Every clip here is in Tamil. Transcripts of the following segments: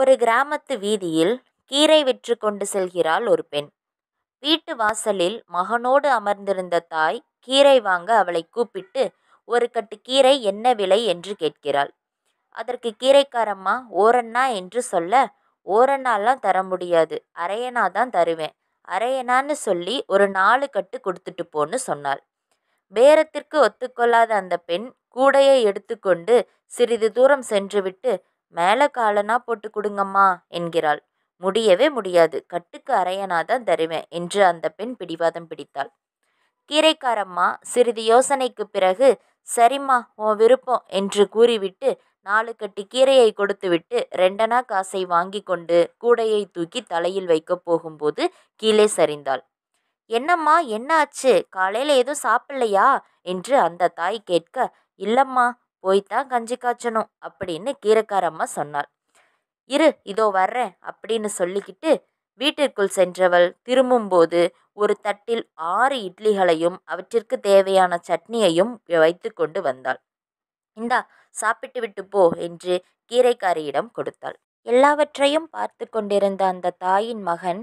ஒரு கிராமத்து வீதியில் கீரை விற்று கொண்டு செல்கிறாள் ஒரு பெண் வீட்டு வாசலில் மகனோடு அமர்ந்திருந்த தாய் கீரை வாங்க அவளை கூப்பிட்டு ஒரு கட்டு கீரை என்ன விலை என்று கேட்கிறாள் அதற்கு கீரைக்காரம்மா ஓரண்ணா என்று சொல்ல ஓரண்ணாலாம் தர முடியாது அரையனா தான் தருவேன் அரையனான்னு சொல்லி ஒரு நாலு கட்டு கொடுத்துட்டு போன்னு சொன்னாள் பேரத்திற்கு ஒத்துக்கொள்ளாத அந்த பெண் கூடையை எடுத்துக்கொண்டு சிறிது தூரம் சென்றுவிட்டு மேலே காலனா போட்டு கொடுங்கம்மா என்கிறாள் முடியவே முடியாது கட்டுக்கு அரையனா தான் தருவேன் என்று அந்த பெண் பிடிவாதம் பிடித்தாள் கீரைக்காரம்மா சிறிது யோசனைக்கு பிறகு சரிம்மா உன் விருப்பம் என்று கூறிவிட்டு நாலு கட்டி கீரையை கொடுத்துவிட்டு ரெண்டனா காசை வாங்கி கொண்டு கூடையை தூக்கி தலையில் வைக்கப் போகும்போது கீழே சரிந்தாள் என்னம்மா என்ன ஆச்சு காலையில் எதுவும் சாப்பிடலையா என்று அந்த தாய் கேட்க இல்லம்மா போய்த்தான் கஞ்சி காய்ச்சணும் அப்படின்னு கீரைக்காரம்மா சொன்னாள் இரு இதோ வர்றேன் அப்படின்னு சொல்லிக்கிட்டு வீட்டிற்குள் சென்றவள் திரும்பும்போது ஒரு தட்டில் ஆறு இட்லிகளையும் அவற்றிற்கு தேவையான சட்னியையும் வைத்து கொண்டு வந்தாள் இந்தா சாப்பிட்டு விட்டு போ என்று கீரைக்காரியிடம் கொடுத்தாள் எல்லாவற்றையும் பார்த்து கொண்டிருந்த அந்த தாயின் மகன்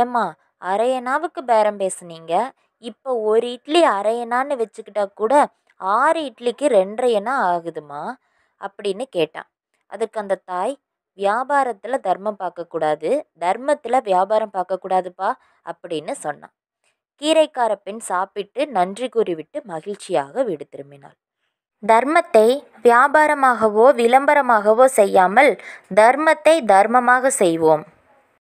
ஏமா அரையனாவுக்கு பேரம் பேசுனீங்க இப்போ ஒரு இட்லி அரையனான்னு வச்சுக்கிட்டா கூட ஆறு இட்லிக்கு ரெண்டரையனா ஆகுதுமா அப்படின்னு கேட்டான் அதுக்கு அந்த தாய் வியாபாரத்தில் தர்மம் பார்க்கக்கூடாது தர்மத்தில் வியாபாரம் பார்க்கக்கூடாதுப்பா அப்படின்னு சொன்னான் கீரைக்கார பெண் சாப்பிட்டு நன்றி கூறிவிட்டு மகிழ்ச்சியாக வீடு திரும்பினாள் தர்மத்தை வியாபாரமாகவோ விளம்பரமாகவோ செய்யாமல் தர்மத்தை தர்மமாக செய்வோம்